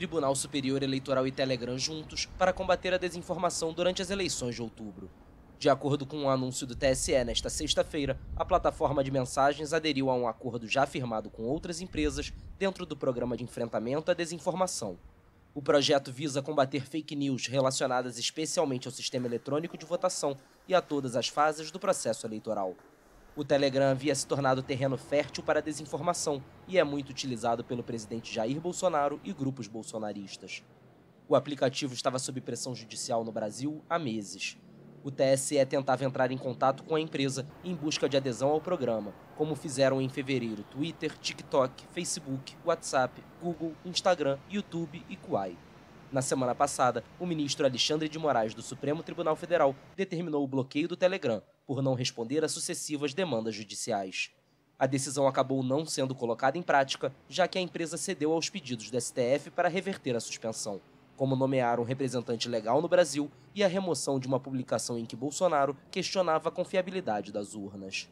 Tribunal Superior Eleitoral e Telegram juntos para combater a desinformação durante as eleições de outubro. De acordo com um anúncio do TSE nesta sexta-feira, a plataforma de mensagens aderiu a um acordo já firmado com outras empresas dentro do programa de enfrentamento à desinformação. O projeto visa combater fake news relacionadas especialmente ao sistema eletrônico de votação e a todas as fases do processo eleitoral. O Telegram havia se tornado terreno fértil para desinformação e é muito utilizado pelo presidente Jair Bolsonaro e grupos bolsonaristas. O aplicativo estava sob pressão judicial no Brasil há meses. O TSE tentava entrar em contato com a empresa em busca de adesão ao programa, como fizeram em fevereiro Twitter, TikTok, Facebook, WhatsApp, Google, Instagram, YouTube e Kuai. Na semana passada, o ministro Alexandre de Moraes do Supremo Tribunal Federal determinou o bloqueio do Telegram, por não responder a sucessivas demandas judiciais. A decisão acabou não sendo colocada em prática, já que a empresa cedeu aos pedidos do STF para reverter a suspensão, como nomear um representante legal no Brasil e a remoção de uma publicação em que Bolsonaro questionava a confiabilidade das urnas.